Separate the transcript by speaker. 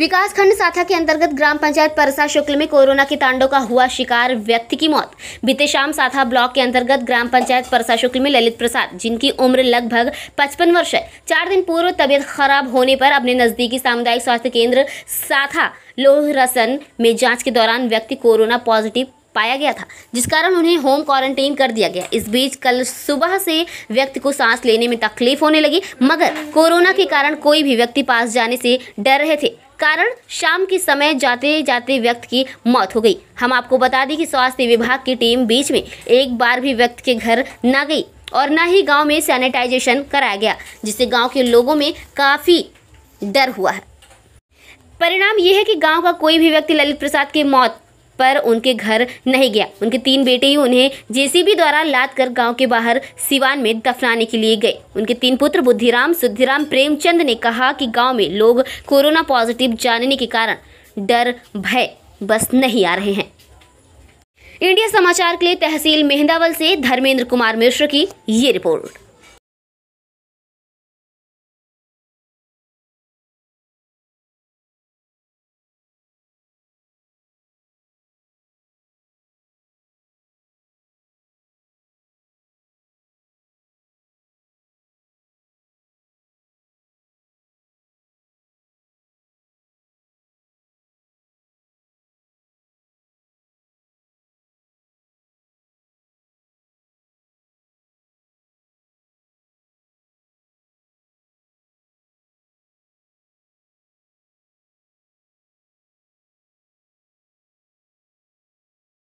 Speaker 1: विकासखंड साथा के अंतर्गत ग्राम पंचायत परसा शुक्ल में कोरोना के तांडव का हुआ शिकार व्यक्ति की मौत बीते शाम साथा ब्लॉक के अंतर्गत ग्राम पंचायत परसा शुक्ल में ललित प्रसाद जिनकी उम्र लगभग 55 वर्ष है चार दिन पूर्व तबीयत खराब होने पर अपने नजदीकी सामुदायिक स्वास्थ्य केंद्र साथा लोहरसन में जांच के दौरान व्यक्ति कोरोना पॉजिटिव पाया गया था जिस कारण उन्हें होम क्वारंटीन कर दिया गया इस बीच कल सुबह से व्यक्ति को सांस लेने में तकलीफ होने लगी मगर कोरोना के कारण कोई भी व्यक्ति पास जाने से डर रहे थे कारण शाम के समय जाते जाते व्यक्ति की मौत हो गई हम आपको बता दें कि स्वास्थ्य विभाग की टीम बीच में एक बार भी व्यक्ति के घर न गई और न ही गांव में सैनिटाइजेशन कराया गया जिससे गांव के लोगों में काफ़ी डर हुआ है परिणाम यह है कि गांव का कोई भी व्यक्ति ललित प्रसाद की मौत पर उनके घर नहीं गया उनके तीन बेटे ही उन्हें जेसीबी द्वारा लाद कर गाँव के बाहर सिवान में दफनाने के लिए गए उनके तीन पुत्र बुद्धिराम सुद्धिराम प्रेमचंद ने कहा कि गाँव में लोग कोरोना पॉजिटिव जानने के कारण डर भय बस नहीं आ रहे हैं इंडिया समाचार के लिए तहसील मेहंदावल से धर्मेंद्र कुमार मिश्र की ये रिपोर्ट